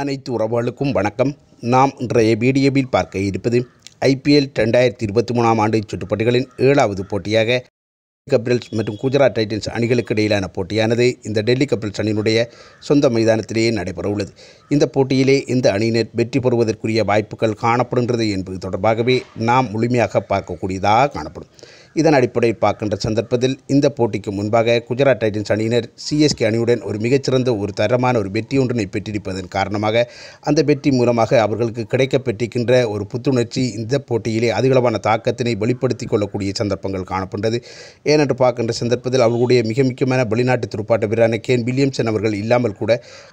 அனைத்து உறவுகளுக்கும் வணக்கம் நாம் இன்றைய வீடியோவில் பார்க்க இருப்பது ஐபிஎல் ரெண்டாயிரத்தி இருபத்தி மூணாம் ஆண்டு சுற்றுப்பட்டிகளின் ஏழாவது போட்டியாக டெல்லி கபில்ஸ் மற்றும் குஜராத் டைட்டன்ஸ் அணிகளுக்கு இடையிலான போட்டியானது இந்த டெல்லி கபில்ஸ் அணியினுடைய சொந்த மைதானத்திலேயே நடைபெறவுள்ளது இந்த போட்டியிலே இந்த அணியினர் வெற்றி பெறுவதற்குரிய வாய்ப்புகள் காணப்படுகின்றது என்பது தொடர்பாகவே நாம் முழுமையாக பார்க்கக்கூடியதாக காணப்படும் இதன் அடிப்படையில் பார்க்கின்ற சந்தர்ப்பத்தில் இந்த போட்டிக்கு முன்பாக குஜராத் டைட்டன்ஸ் அணியினர் சிஎஸ்கே அணியுடன் ஒரு மிகச்சிறந்த ஒரு தரமான ஒரு வெற்றி ஒன்றினை பெற்றிருப்பதன் காரணமாக அந்த வெற்றி மூலமாக அவர்களுக்கு கிடைக்கப்பெற்றிருக்கின்ற ஒரு புத்துணர்ச்சி இந்த போட்டியிலே அதிகளவான தாக்கத்தினை வெளிப்படுத்தி கொள்ளக்கூடிய சந்தர்ப்பங்கள் காணப்பட்டது ஏனென்று பார்க்கின்ற சந்தர்ப்பத்தில் அவர்களுடைய மிக முக்கியமான வெளிநாட்டு துடுப்பாட்ட வீரரான கேன் வில்லியம்சன் அவர்கள் இல்லாமல் கூட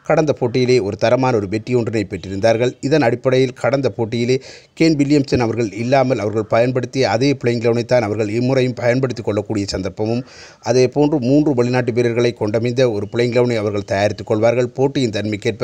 கடந்த போட்டியிலே ஒரு தரமான ஒரு வெற்றி ஒன்றினை பெற்றிருந்தார்கள் இதன் அடிப்படையில் கடந்த போட்டியிலே கேன் வில்லியம்சன் அவர்கள் இல்லாமல் அவர்கள் பயன்படுத்திய அதே பிளேயிங் லெவனை தான் அவர்கள் இம்முறை முறையும் பயன்படுத்தி கொள்ளக்கூடிய சந்தர்ப்பமும் அதே போன்று மூன்று வெளிநாட்டு வீரர்களை கொண்டமைந்த ஒரு பிளேங்கிலவனை அவர்கள் தயாரித்துக் கொள்வார்கள் போட்டியின் தன்மைக்கேற்ப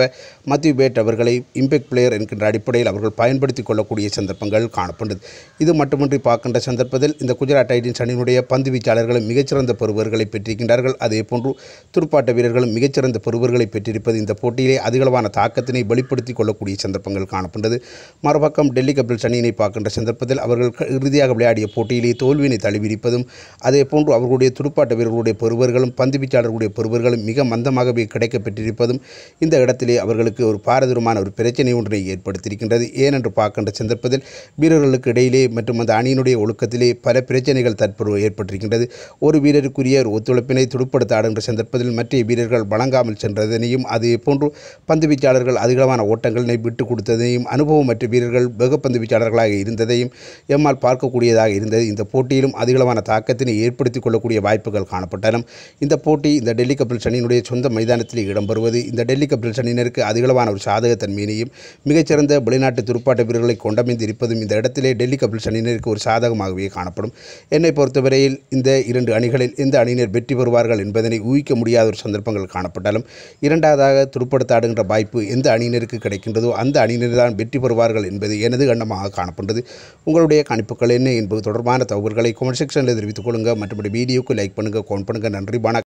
மத்திய பேட் அவர்களை இம்பெக்ட் பிளேயர் என்கின்ற அடிப்படையில் அவர்கள் பயன்படுத்திக் கொள்ளக்கூடிய சந்தர்ப்பங்கள் காணப்பட்டது இது மட்டுமின்றி பார்க்கின்ற சந்தர்ப்பத்தில் இந்த குஜராத் டைட்டன்ஸ் அணியினுடைய பந்து வீச்சாளர்களும் மிகச்சிறந்த பெறுவர்களை பெற்றிருக்கின்றார்கள் அதே போன்று துடுப்பாட்ட வீரர்களும் மிகச்சிறந்த பெறுவர்களை பெற்றிருப்பது இந்த போட்டியிலே அதிகளவான தாக்கத்தினை வெளிப்படுத்திக் கொள்ளக்கூடிய சந்தர்ப்பங்கள் காணப்பட்டது மறுபக்கம் டெல்லி கபில்ஸ் அணியினை பார்க்கின்ற சந்தர்ப்பத்தில் அவர்கள் இறுதியாக விளையாடிய போட்டியிலே தோல்வியினை அதே போன்று அவர்களுடைய துடுப்பாட்ட வீரர்களுடைய பொறுவர்களும் பந்து வீச்சாளர்களுடைய பொறுவர்களும் மிக மந்தமாகவே கிடைக்கப்பெற்றிருப்பதும் இந்த இடத்திலே அவர்களுக்கு ஒரு பாரதூரமான ஒரு பிரச்சனை ஒன்றை ஏற்படுத்தியிருக்கின்றது ஏனென்று பார்க்கின்ற சந்தர்ப்பத்தில் வீரர்களுக்கு இடையிலே மற்றும் அந்த அணியினுடைய ஒழுக்கத்திலே பல பிரச்சனைகள் தற்போது ஏற்பட்டிருக்கின்றது ஒரு வீரருக்குரிய ஒரு ஒத்துழைப்பினை துடுப்படுத்த ஆடுகின்ற சந்தர்ப்பத்தில் மற்ற வீரர்கள் வழங்காமல் சென்றதனையும் அதே போன்று பந்து வீச்சாளர்கள் அதிகமான ஓட்டங்களினை விட்டுக் கொடுத்ததையும் அனுபவம் மற்ற வீரர்கள் வெகுப்பந்து வீச்சாளர்களாக இருந்ததையும் எம்மால் பார்க்கக்கூடியதாக இருந்தது இந்த போட்டியிலும் அதிகளவான தாக்கத்தினை ஏற்படுத்தி கொள்ளக்கூடிய வாய்ப்புகள் காணப்பட்டாலும் இந்த போட்டி இந்த டெல்லி கபில்ஸ் அணியினுடைய சொந்த மைதானத்தில் இடம்பெறுவது இந்த டெல்லி கபில்ஸ் அணியினருக்கு அதிகளவான ஒரு சாதகத்தன்மையினையும் மிகச்சிறந்த வெளிநாட்டு துடுப்பாட்ட வீரர்களை கொண்டமைந்து இருப்பதும் இந்த இடத்திலே டெல்லி கபில்ஸ் அணியினருக்கு ஒரு சாதகமாகவே காணப்படும் என்னை பொறுத்தவரையில் இந்த இரண்டு அணிகளில் எந்த அணியினர் வெற்றி பெறுவார்கள் என்பதனை ஊகிக்க முடியாத ஒரு சந்தர்ப்பங்கள் காணப்பட்டாலும் இரண்டாவதாக துடுப்படுத்தாடுகின்ற வாய்ப்பு எந்த அணியினருக்கு கிடைக்கின்றதோ அந்த அணியினர் தான் வெற்றி பெறுவார்கள் என்பது எனது கண்ணமாக காணப்பட்டது உங்களுடைய கணிப்புகள் என்ன என்பது தொடர்பான தகவல்களை கமெண்ட் செக்ஷனில் தெரிவித்துக் கொள்ளுங்கள் மற்றபடி வீடியோக்கு லைக் பண்ணுங்கள் கவுண்ட் பண்ணுங்கள் நன்றி வணக்கம்